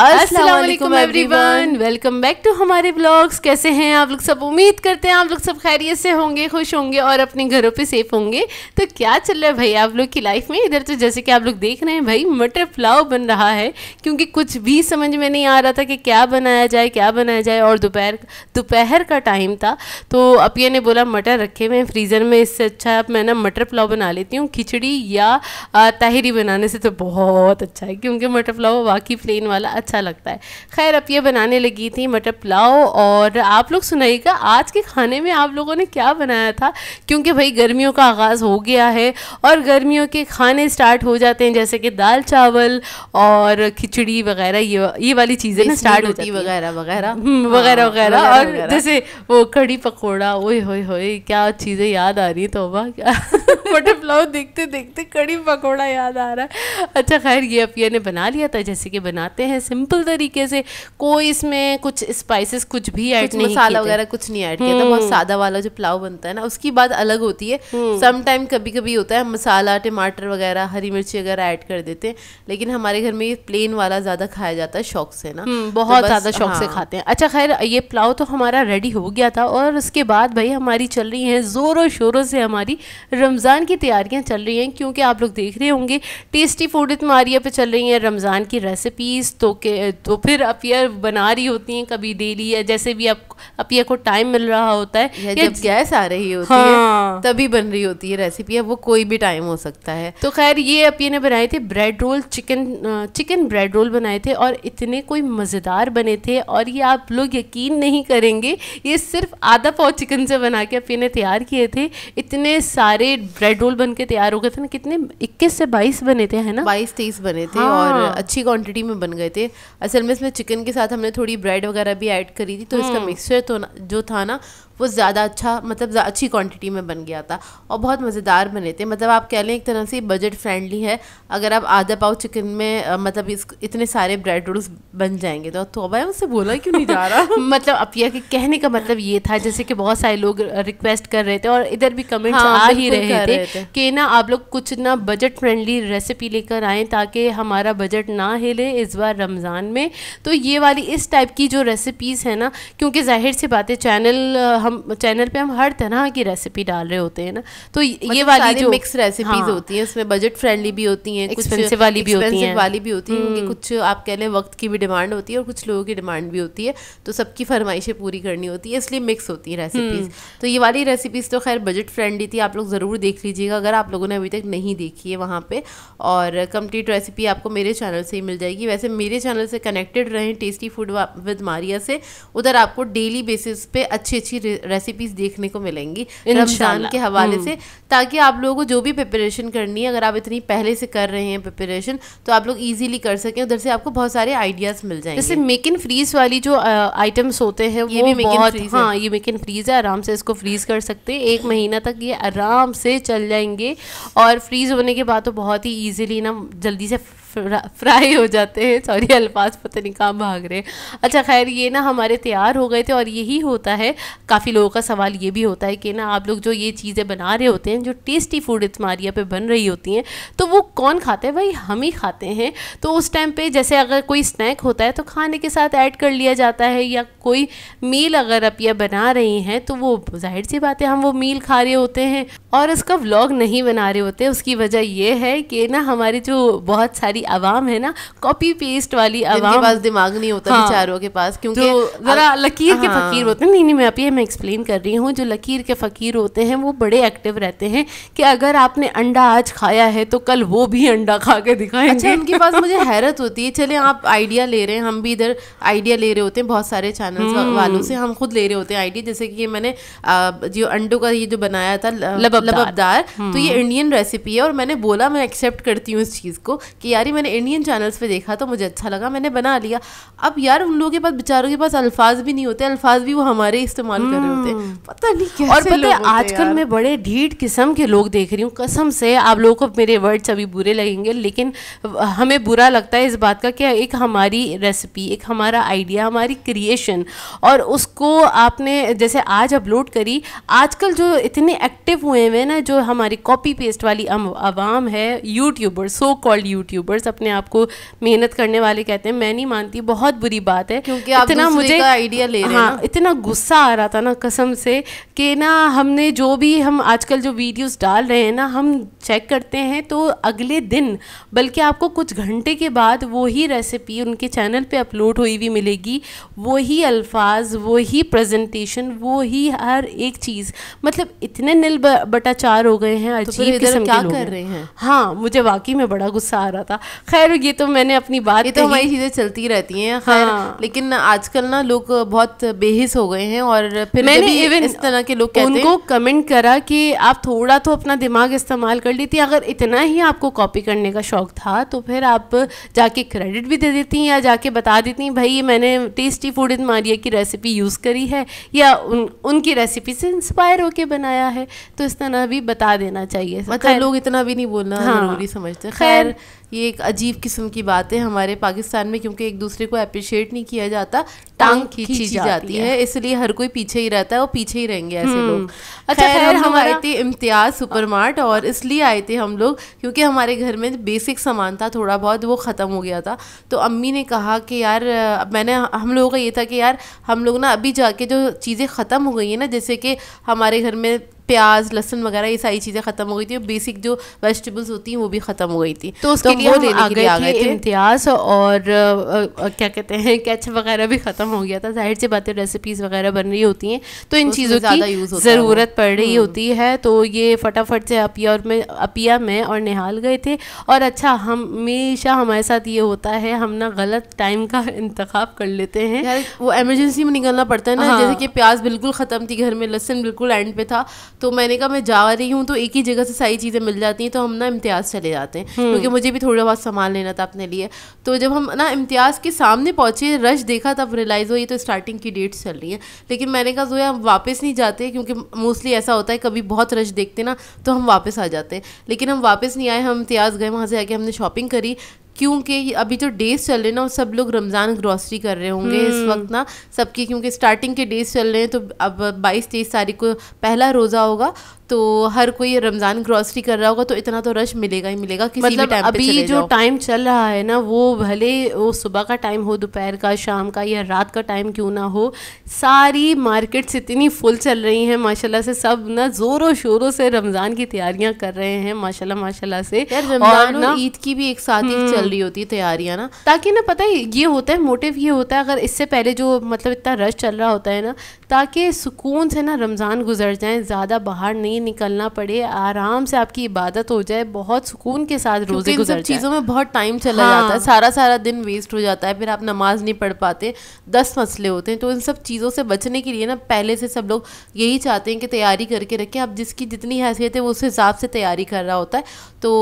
Everyone welcome back to हमारे blogs कैसे हैं आप लोग सब उम्मीद करते हैं आप लोग सब खैरियत से होंगे खुश होंगे और अपने घरों पे सेफ होंगे तो क्या चल रहा है भाई आप लोग की लाइफ में इधर तो जैसे कि आप लोग देख रहे हैं भाई मटर पुलाव बन रहा है क्योंकि कुछ भी समझ में नहीं आ रहा था कि क्या बनाया जाए क्या बनाया जाए और दोपहर दोपहर का टाइम था तो अपिया ने बोला मटर रखे हुए हैं फ्रीज़र में इससे अच्छा मैं ना मटर पुलाव बना लेती हूँ खिचड़ी या ताहरी बनाने से तो बहुत अच्छा है क्योंकि मटर पुलाव वाकई प्लेन वाला अच्छा अच्छा लगता है खैर अब ये बनाने लगी थी मटर पुलाव और आप लोग सुनाइएगा आज के खाने में आप लोगों ने क्या बनाया था क्योंकि भाई गर्मियों का आगाज़ हो गया है और गर्मियों के खाने स्टार्ट हो जाते हैं जैसे कि दाल चावल और खिचड़ी वगैरह ये ये वाली चीज़ें स्टार्ट होती वगैरह वगैरह हम्म, हाँ, वगैरह वगैरह और जैसे वो कड़ी पकौड़ा ओ हो होए क्या चीज़ें याद आ रही तो क्या बटर पुलाव देखते देखते कड़ी पकौड़ा याद आ रहा है अच्छा खैर ये अपिया ने बना लिया था जैसे कि बनाते हैं सिंपल तरीके से कोई इसमें कुछ स्पाइसेस कुछ भी ऐड नहीं मसाला वगैरह कुछ नहीं ऐड किया था बहुत हम्म। सादा वाला जो पुलाव बनता है ना उसकी बात अलग होती है समटाइम हम्म। कभी कभी होता है मसाला टमाटर वगैरह हरी मिर्ची वगैरह ऐड कर देते हैं लेकिन हमारे घर में ये प्लेन वाला ज़्यादा खाया जाता है शौक से ना हम्म, तो बहुत ज़्यादा शौक से हाँ। खाते हैं अच्छा खैर ये पुलाव तो हमारा रेडी हो गया था और उसके बाद भाई हमारी चल रही है ज़ोरों शोरों से हमारी रमजान रमज़ान की तैयारियाँ चल रही हैं क्योंकि आप लोग देख रहे होंगे टेस्टी फूड इतमारिया पे चल रही हैं रमज़ान की रेसिपीज़ तो के तो फिर अपिया बना रही होती हैं कभी डेली या जैसे भी आप अपिया को टाइम मिल रहा होता है या, या जब गैस आ रही होती हाँ। है तभी बन रही होती है रेसिपी अब वो कोई भी टाइम हो सकता है तो खैर ये अपिया ने बनाए थे bread roll chicken chicken bread roll बनाए थे और इतने कोई मज़ेदार बने थे और ये आप लोग यकीन नहीं करेंगे ये सिर्फ आधा पाव चिकन से बना के अपिया ने तैयार किए थे इतने सारे ब्रेड रोल बन के तैयार हो गए थे ना कितने इक्कीस से बाईस बने थे है ना बाईस तेईस बने थे हाँ। और अच्छी क्वांटिटी में बन गए थे असल में इसमें चिकन के साथ हमने थोड़ी ब्रेड वगैरह भी ऐड करी थी तो इसका मिक्सचर हम्म। तो जो था ना वो ज़्यादा अच्छा मतलब अच्छी क्वांटिटी में बन गया था और बहुत मज़ेदार बने थे मतलब आप कह लें एक तरह से बजट फ्रेंडली है अगर आप आधा पाव चिकन में मतलब इस इतने सारे ब्रेड रोल्स बन जाएंगे तो तोबा उससे बोला क्यों नहीं जा रहा मतलब अपिया के कहने का मतलब ये था जैसे कि बहुत सारे लोग रिक्वेस्ट कर रहे थे और इधर भी कमेंट हाँ, आ ही रहे, रहे थे कि ना आप लोग कुछ ना बजट फ्रेंडली रेसिपी लेकर आएँ ताकि हमारा बजट ना हिले इस बार रमज़ान में तो ये वाली इस टाइप की जो रेसिपीज़ है ना क्योंकि जाहिर सी बात चैनल हम चैनल पे हम हर तरह की रेसिपी डाल रहे होते हैं ना तो मतलब ये वाली जो मिक्स रेसिपीज हाँ, होती हैं इसमें बजट फ्रेंडली भी होती हैं एक्सपेंसिव वाली भी होती हैं वाली भी होती हैं क्योंकि हम्म। कुछ आप कह लें वक्त की भी डिमांड होती है और कुछ लोगों की डिमांड भी होती है तो सबकी फरमाइशें पूरी करनी होती है इसलिए मिक्स होती हैं रेसिपीज हम्म। तो ये वाली रेसिपीज तो खैर बजट फ्रेंडली थी आप लोग ज़रूर देख लीजिएगा अगर आप लोगों ने अभी तक नहीं देखी है वहाँ पर और कम्प्लीट रेसिपी आपको मेरे चैनल से ही मिल जाएगी वैसे मेरे चैनल से कनेक्टेड रहें टेस्टी फूड विद मारिया से उधर आपको डेली बेसिस पे अच्छी अच्छी रेसिपीज देखने को मिलेंगी रमजान के हवाले हम्म। से ताकि आप लोगों को जो भी प्रिपरेशन करनी है अगर आप इतनी पहले से कर रहे हैं प्रिपरेशन तो आप लोग इजीली कर सकें उधर से आपको बहुत सारे आइडियाज मिल जाएंगे जैसे मेक इन फ्रीज वाली जो आइटम्स होते हैं ये वो भी बहुत हाँ ये मेक इन फ्रीज है आराम से इसको फ्रीज कर सकते हैं एक महीना तक ये आराम से चल जाएंगे और फ्रीज होने के बाद तो बहुत ही ईजिली ना जल्दी से फ्राई हो जाते हैं सॉरी अल्फाज पता नहीं कहाँ भाग रहे अच्छा खैर ये ना हमारे तैयार हो गए थे और यही होता है काफ़ी लोगों का सवाल ये भी होता है कि ना आप लोग जो ये चीज़ें बना रहे होते हैं जो टेस्टी फूड इतमारिया पे बन रही होती हैं तो वो कौन खाते हैं भाई हम ही खाते हैं तो उस टाइम पर जैसे अगर कोई स्नैक होता है तो खाने के साथ ऐड कर लिया जाता है या कोई मील अगर आप यह बना रही हैं तो वो जाहिर सी बात है हम वो मील खा रहे होते हैं और उसका व्लॉग नहीं बना रहे होते उसकी वजह यह है कि ना हमारी जो बहुत सारी हमारी आवाम है ना कॉपी पेस्ट वाली आवाम पास दिमाग नहीं होता हाँ, बेचारों के पास क्योंकि तो ज़रा लकीर हाँ, के फ़कीर होते हैं नहीं नहीं मैं अभी मैं एक्सप्लेन कर रही हूँ जो लकीर के फ़कीर होते हैं वो बड़े एक्टिव रहते हैं कि अगर आपने अंडा आज खाया है तो कल वो भी अंडा खा के दिखाएंगे अच्छा उनके पास मुझे हैरत होती है चले आप आइडिया ले रहे हैं हम भी इधर आइडिया ले रहे होते हैं बहुत सारे चैनल हम्म। वालों से हम खुद ले रहे होते हैं आइडिया जैसे कि मैंने जो अंडों का ये जो बनाया था लबबदार तो ये इंडियन हम्म। रेसिपी है और मैंने बोला मैं एक्सेप्ट करती हूँ इस चीज़ को कि यार तैयारी मैंने इंडियन चैनल्स पे देखा तो मुझे अच्छा लगा मैंने बना लिया अब यार उन लोगों के पास बेचारों के पास अल्फाज भी नहीं होते अल्फाज भी वो हमारे इस्तेमाल कर रहे होते हम्म। पता नहीं क्या और पता आजकल मैं बड़े ढीठ किस्म के लोग देख रही हूँ कसम से आप लोगों को मेरे वर्ड्स अभी बुरे लगेंगे लेकिन हमें बुरा लगता है इस बात का कि एक हमारी रेसिपी एक हमारा आइडिया हमारी क्रिएशन और उसको आपने जैसे आज अपलोड करी आजकल जो इतने एक्टिव हुए हुए हैं ना जो हमारी कॉपी पेस्ट वाली आवाम है youtuber so called youtuber youtubers अपने आप को मेहनत करने वाले कहते हैं मैं नहीं मानती बहुत बुरी बात है क्योंकि आप इतना मुझे आइडिया ले रहे हाँ इतना गुस्सा आ रहा था ना कसम से कि ना हमने जो भी हम आजकल जो वीडियोस डाल रहे हैं ना हम चेक करते हैं तो अगले दिन बल्कि आपको कुछ घंटे के बाद वही रेसिपी उनके चैनल पर अपलोड हुई हुई मिलेगी वही अल्फाज वही प्रेजेंटेशन वही हर एक चीज़ मतलब इतने नील बटाचार हो गए हैं तो अजीब तो क्या कर रहे हैं हाँ मुझे वाकई में बड़ा गुस्सा आ रहा था खैर ये तो मैंने अपनी बात ये तो हमारी चीज़ें चलती रहती हैं हाँ। लेकिन आजकल ना लोग बहुत बेहिस हो गए हैं और फिर मैंने इवन इस तरह के लोग उनको कमेंट करा कि आप थोड़ा तो अपना दिमाग इस्तेमाल कर लेती अगर इतना ही आपको कॉपी करने का शौक था तो फिर आप जाके क्रेडिट भी दे देती या जाके बता देती भाई मैंने टेस्टी फूड इन मारिया की रेसिपी यूज़ करी है या उन उनकी रेसिपी से इंस्पायर होके बनाया है तो इस तरह भी बता देना चाहिए मतलब लोग इतना भी नहीं बोलना हाँ, ज़रूरी समझते खैर ये एक अजीब किस्म की बात है हमारे पाकिस्तान में क्योंकि एक दूसरे को अप्रिशिएट नहीं किया जाता टांग खींची जाती, जाती है, है। इसलिए हर कोई पीछे ही रहता है और पीछे ही रहेंगे ऐसे हम्म। लोग अच्छा खैर हम आए थे इम्तियाज सुपरमार्ट और इसलिए आए थे हम लोग क्योंकि हमारे घर में बेसिक सामान था थोड़ा बहुत वो ख़त्म हो गया था तो अम्मी ने कहा कि यार मैंने हम लोगों का ये था कि यार हम लोग ना अभी जाके जो चीज़ें ख़त्म हो गई हैं ना जैसे कि हमारे घर में प्याज लहसन वगैरह ये सारी चीज़ें ख़त्म हो गई थी और बेसिक जो वेजिटेबल्स होती हैं वो भी ख़त्म हो गई थी तो उसके तो लिए हम आ गए थे इम्तियाज़ और क्या कहते हैं कैच वगैरह भी ख़त्म हो गया था जाहिर सी बातें रेसिपीज़ वगैरह बन रही होती हैं तो इन चीज़ों की ज़रूरत पड़ रही हम्म। होती है तो ये फटाफट से अपिया और मैं अपिया में और निहाल गए थे और अच्छा हमेशा हमारे साथ ये होता है हम ना गलत टाइम का इंतखब कर लेते हैं वो एमरजेंसी में निकलना पड़ता है ना हाँ। जैसे कि प्याज बिल्कुल ख़त्म थी घर में लहसुन बिल्कुल एंड पे था तो मैंने कहा मैं जा रही हूँ तो एक ही जगह से सारी चीज़ें मिल जाती हैं तो हम ना इम्तियाज़ चले जाते हैं हम्म। क्योंकि मुझे भी थोड़ा बहुत सामान लेना था अपने लिए तो जब हम ना इम्तियाज़ के सामने पहुँचे रश देखा तब रियलाइज़ हो तो स्टार्टिंग की डेट्स चल रही हैं लेकिन मैंने कहा जो है हम वापस नहीं जाते क्योंकि मोस्टली ऐसा होता है कभी बहुत रश देखते ना तो हम वापस आ जाते हैं लेकिन हम वापस नहीं आए हम इम्तियाज़ गए वहाँ से आके हमने शॉपिंग करी क्योंकि अभी जो डेज चल रहे हैं ना सब लोग रमज़ान ग्रॉसरी कर रहे होंगे इस हम्म। वक्त ना सबकी क्योंकि स्टार्टिंग के डेज चल रहे हैं तो अब बाईस तेईस तारीख को पहला रोज़ा होगा तो हर कोई रमज़ान ग्रॉसरी कर रहा होगा तो इतना तो रश मिलेगा ही मिलेगा किसी मतलब भी अभी पे चले जो टाइम चल रहा है ना वो भले वो सुबह का टाइम हो दोपहर का शाम का या रात का टाइम क्यों ना हो सारी मार्केट्स इतनी फुल चल रही हैं माशाल्लाह से सब ना ज़ोरों शोरों से रमज़ान की तैयारियां कर रहे हैं माशाल्लाह माशाल्लाह से रमज़ान और ईद की भी एक साथ ही हम्म। चल रही होती है तैयारियाँ ना ताकि ना पता है ये होता है मोटिव ये होता है अगर इससे पहले जो मतलब इतना रश चल रहा होता है ना ताकि सुकून से ना रमज़ान गुजर जाए ज़्यादा बाहर नहीं नहीं निकलना पड़े आराम से आपकी इबादत हो जाए बहुत सुकून के साथ रोजे इन सब चीज़ों में बहुत टाइम चला हाँ। जाता है सारा सारा दिन वेस्ट हो जाता है फिर आप नमाज नहीं पढ़ पाते दस मसले होते हैं तो इन सब चीज़ों से बचने के लिए ना पहले से सब लोग यही चाहते हैं कि तैयारी करके रखें आप जिसकी जितनी हैसियत है वो उस हिसाब से तैयारी कर रहा होता है तो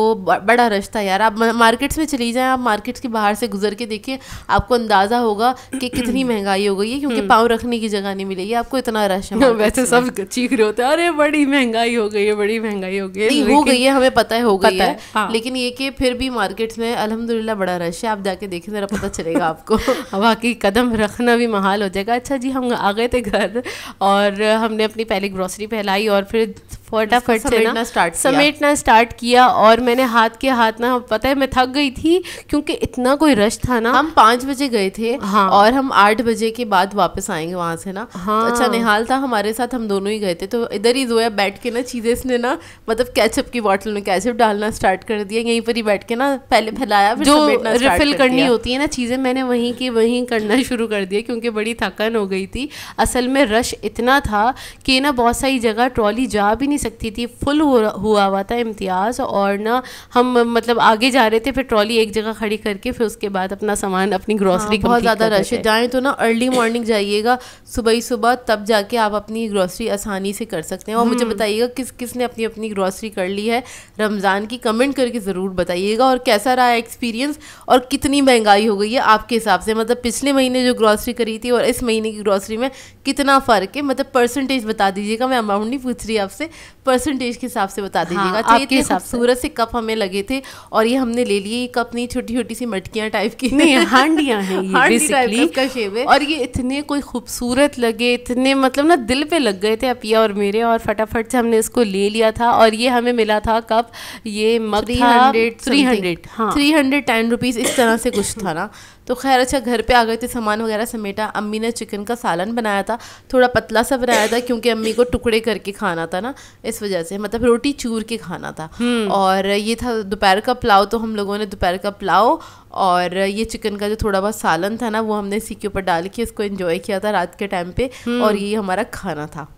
बड़ा रश था यार आप मार्केट्स में चली जाए आप मार्केट्स के बाहर से गुजर के देखिए आपको अंदाज़ा होगा कि कितनी महंगाई हो गई है क्योंकि हम्म। पाँव रखने की जगह नहीं मिलेगी आपको इतना रश है वैसे सब चीख रहे होते हैं अरे बड़ी महंगाई महंगाई हो गई है बड़ी महंगाई हो गई है नहीं हो गई है हमें पता है हो गई है, हाँ। लेकिन ये कि फिर भी मार्केट्स में अलहमदुल्ला बड़ा रश है आप जाके देखें ज़रा पता चलेगा आपको बाकी कदम रखना भी महाल हो जाएगा अच्छा जी हम आ गए थे घर और हमने अपनी पहली ग्रोसरी फैलाई और फिर फटाफट से ना स्टार्ट समेटना स्टार्ट किया और मैंने हाथ के हाथ ना पता है मैं थक गई थी क्योंकि इतना कोई रश था ना हम पाँच बजे गए थे हाँ और हम आठ बजे के बाद वापस आएंगे वहाँ से ना हाँ तो अच्छा हाँ। निहाल था हमारे साथ हम दोनों ही गए थे तो इधर ही जोया बैठ के ना चीज़ें इसने ना मतलब कैचअप की बॉटल में कैचअप डालना स्टार्ट कर दिया यहीं पर ही बैठ के ना पहले फैलाया जो रिफिल करनी होती है ना चीज़ें मैंने वहीं की वहीं करना शुरू कर दिया क्योंकि बड़ी थकन हो गई थी असल में रश इतना था कि ना बहुत सारी जगह ट्रॉली जा भी नहीं नहीं सकती थी फुल हुआ हुआ था इम्तियाज़ और ना हम मतलब आगे जा रहे थे फिर ट्रॉली एक जगह खड़ी करके फिर उसके बाद अपना सामान अपनी ग्रॉसरी हाँ, बहुत ज़्यादा रश है जाएँ तो ना अर्ली मॉर्निंग जाइएगा सुबह ही सुबह तब जाके आप अपनी ग्रॉसरी आसानी से कर सकते हैं और मुझे हम्म। बताइएगा किस किस ने अपनी अपनी ग्रॉसरी कर ली है रमज़ान की कमेंट करके ज़रूर बताइएगा और कैसा रहा एक्सपीरियंस और कितनी महंगाई हो गई है आपके हिसाब से मतलब पिछले महीने जो ग्रॉसरी करी थी और इस महीने की ग्रॉसरी में कितना फ़र्क है मतलब परसेंटेज बता दीजिएगा मैं अमाउंट नहीं पूछ रही आपसे परसेंटेज के हिसाब से बता हाँ, दीजिएगा हाँ, तो ये खूबसूरत से कप हमें लगे थे और ये हमने ले लिए कप नहीं छोटी छोटी सी मटकियां टाइप की नहीं हांडियां हैं ये बेसिकली का शेप है और ये इतने कोई खूबसूरत लगे इतने मतलब ना दिल पे लग गए थे अपिया और मेरे और फटाफट से हमने इसको ले लिया था और ये हमें मिला था कप ये mug three hundred three hundred three hundred ten rupees इस तरह से कुछ था ना तो खैर अच्छा घर पे आ गए थे सामान वगैरह समेटा अम्मी ने चिकन का सालन बनाया था थोड़ा पतला सा बनाया था क्योंकि अम्मी को टुकड़े करके खाना था ना इस वजह से मतलब रोटी चूर के खाना था हम्म। और ये था दोपहर का पुलाव तो हम लोगों ने दोपहर का पुलाव और ये चिकन का जो थोड़ा बहुत सालन था ना वो हमने इसी के ऊपर डाल के इसको इन्जॉय किया था रात के टाइम पे हम्म। और ये हमारा खाना था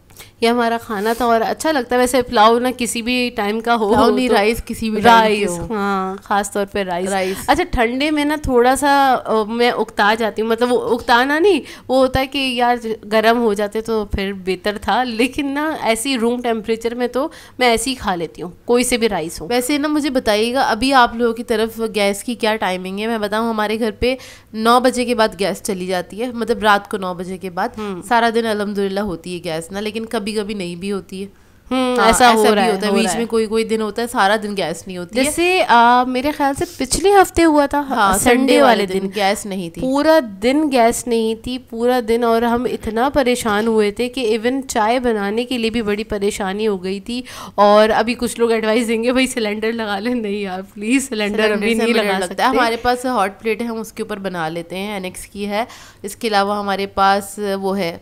ये हमारा खाना था और अच्छा लगता है वैसे पुलाव ना किसी भी टाइम का हो नहीं तो राइस किसी भी राइस हाँ खास तौर पे राइस राइस अच्छा ठंडे में ना थोड़ा सा मैं उगता जाती हूँ मतलब वो उगताना नहीं वो होता है कि यार गर्म हो जाते तो फिर बेहतर था लेकिन ना ऐसी रूम टेम्परेचर में तो मैं ऐसे ही खा लेती हूँ कोई से भी राइस हो वैसे ना मुझे बताइएगा अभी आप लोगों की तरफ गैस की क्या टाइमिंग है मैं बताऊँ हमारे घर पर नौ बजे के बाद गैस चली जाती है मतलब रात को नौ बजे के बाद हम्म। सारा दिन अलहमदुल्ला होती है गैस ना लेकिन कभी कभी कभी नहीं भी होती है हम्म, हाँ, ऐसा, ऐसा हो रहा है होता है बीच में कोई कोई दिन होता है सारा दिन गैस नहीं होती जैसे आ, मेरे ख्याल से पिछले हफ्ते हुआ था हाँ, संडे वाले दिन, दिन गैस नहीं थी पूरा दिन गैस नहीं थी पूरा दिन और हम इतना परेशान हुए थे कि इवन चाय बनाने के लिए भी बड़ी परेशानी हो गई थी और अभी कुछ लोग एडवाइस देंगे भाई सिलेंडर लगा ले नहीं यार प्लीज सिलेंडर अभी नहीं लगा सकते हमारे पास हॉट प्लेट है हम उसके ऊपर बना लेते हैं एनेक्स की है इसके अलावा हमारे पास वो है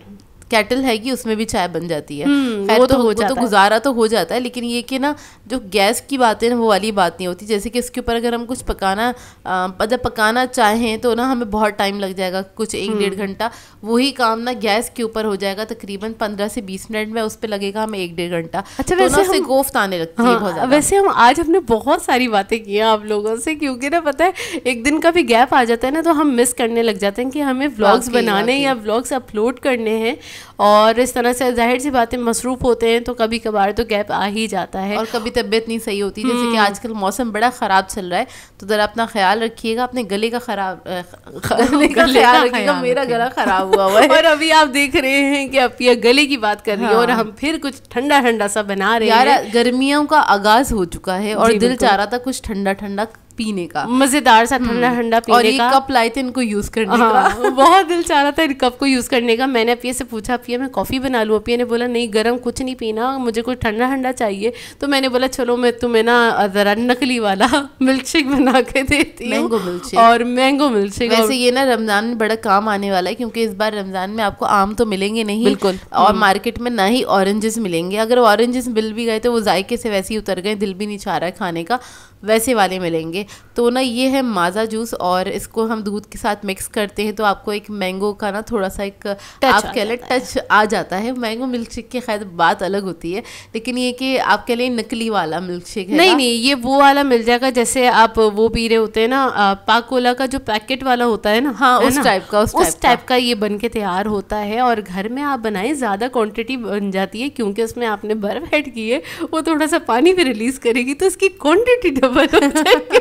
कैटल है कि उसमें भी चाय बन जाती है हम्म, वो तो, तो हो तो जाता तो गुजारा तो हो जाता है लेकिन ये कि ना जो गैस की बातें ना वो वाली बात नहीं होती जैसे कि इसके ऊपर अगर हम कुछ पकाना मतलब पकाना चाहें तो ना हमें बहुत टाइम लग जाएगा कुछ एक डेढ़ हम्म। घंटा वही काम ना गैस के ऊपर हो जाएगा तकरीबन पंद्रह से बीस मिनट में उस पर लगेगा हमें एक डेढ़ घंटा अच्छा तो वैसे उससे गोफ्त आने लगती है हाँ, बहुत वैसे हम आज हमने बहुत सारी बातें की हैं आप लोगों से क्योंकि ना पता है एक दिन का भी गैप आ जाता है ना तो हम मिस करने लग जाते हैं कि हमें व्लॉग्स बनाने या ब्लॉग्स अपलोड करने हैं और इस तरह से जाहिर सी बातें मसरूफ़ होते हैं तो कभी कभार तो गैप आ ही जाता है और कभी तबीयत नहीं सही होती जैसे कि हम्म। आजकल मौसम बड़ा ख़राब चल रहा है तो ज़रा अपना ख्याल रखिएगा अपने गले का खराब गले का ख्याल रखिएगा मेरा गला ख़राब हुआ हुआ है और अभी आप देख रहे हैं कि आप यह गले की बात कर रही है और हाँ। हम फिर कुछ ठंडा ठंडा सा बना रहे हैं गर्मियों का आगाज़ हो चुका है और दिल चाह रहा था कुछ ठंडा ठंडा पीने का मजेदार सा हम्म। ठंडा ठंडा पीने और ये का कप लाए थे इनको यूज करने हाँ, का बहुत दिल चाह रहा था इन कप को यूज करने का मैंने अपिया से पूछा पिया मैं कॉफी बना लू अपिया ने बोला नहीं गर्म कुछ नहीं पीना मुझे कुछ ठंडा ठंडा चाहिए तो मैंने बोला चलो मैं तुम्हें ना जरा नकली वाला मिल्क शेक बना के देती मैंगो मिल्क शेक और मैंगो मिल्क शेक वैसे ये ना रमजान में बड़ा काम आने वाला है क्योंकि इस बार रमजान में आपको आम तो मिलेंगे नहीं बिल्कुल और मार्केट हम्म। में ना ही ऑरेंजेस मिलेंगे अगर ऑरेंजेस मिल भी गए तो वो जायके से वैसे ही उतर गए दिल भी नहीं चाह रहा है खाने का वैसे वाले मिलेंगे तो ना ये है माज़ा जूस और इसको हम दूध के साथ मिक्स करते हैं तो आपको एक मैंगो का ना थोड़ा सा एक आप कह लें टच आ जाता है मैंगो मिल्क शेक की खैर बात अलग होती है लेकिन ये कि आपके लिए नकली वाला मिल्क शेक है नहीं नहीं ये वो वाला मिल जाएगा जैसे आप वो पी रहे होते हैं ना पाकोला का जो पैकेट वाला होता है ना हाँ उस टाइप का उस टाइप का ये बन के तैयार होता है और घर में आप बनाए ज़्यादा क्वांटिटी बन जाती है क्योंकि उसमें आपने बर्फ ऐड की है वो थोड़ा सा पानी भी रिलीज करेगी तो उसकी क्वांटिटी डबल हो जाएगी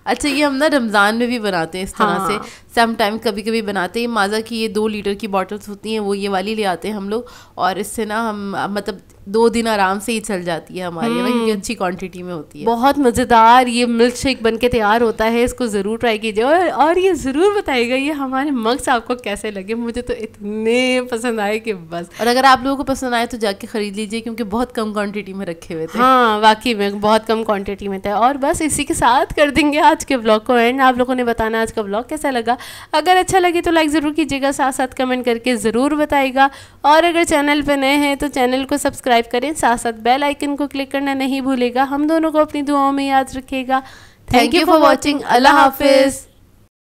अच्छा ये हम ना रमज़ान में भी बनाते हैं इस तरह हाँ। से सम टाइम कभी कभी बनाते हैं माजा की ये दो लीटर की बॉटल्स होती हैं वो ये वाली ले आते हैं हम लोग और इससे ना हम मतलब दो दिन आराम से ही चल जाती है हमारी ना क्योंकि हम्म। अच्छी क्वांटिटी में होती है बहुत मज़ेदार ये मिल्क शेक बन के तैयार होता है इसको ज़रूर ट्राई कीजिए और और ये ज़रूर बताइएगा ये हमारे मक्स आपको कैसे लगे मुझे तो इतने पसंद आए कि बस और अगर आप लोगों को पसंद आए तो जाके ख़रीद लीजिए क्योंकि बहुत कम क्वान्टिटी में रखे हुए थे हाँ वाकई में बहुत कम क्वान्टिटी में थे और बस इसी के साथ कर देंगे आज के ब्लॉग को एंड आप लोगों ने बताना आज का ब्लॉग कैसा लगा अगर अच्छा लगे तो लाइक ज़रूर कीजिएगा साथ साथ कमेंट करके ज़रूर बताएगा और अगर चैनल पर नए हैं तो चैनल को सब्सक्राइब करें साथ साथ बेल आइकन को क्लिक करना नहीं भूलेगा हम दोनों को अपनी दुआओं में याद रखेगा थैंक यू फॉर वॉचिंग अल्लाह हाफिज़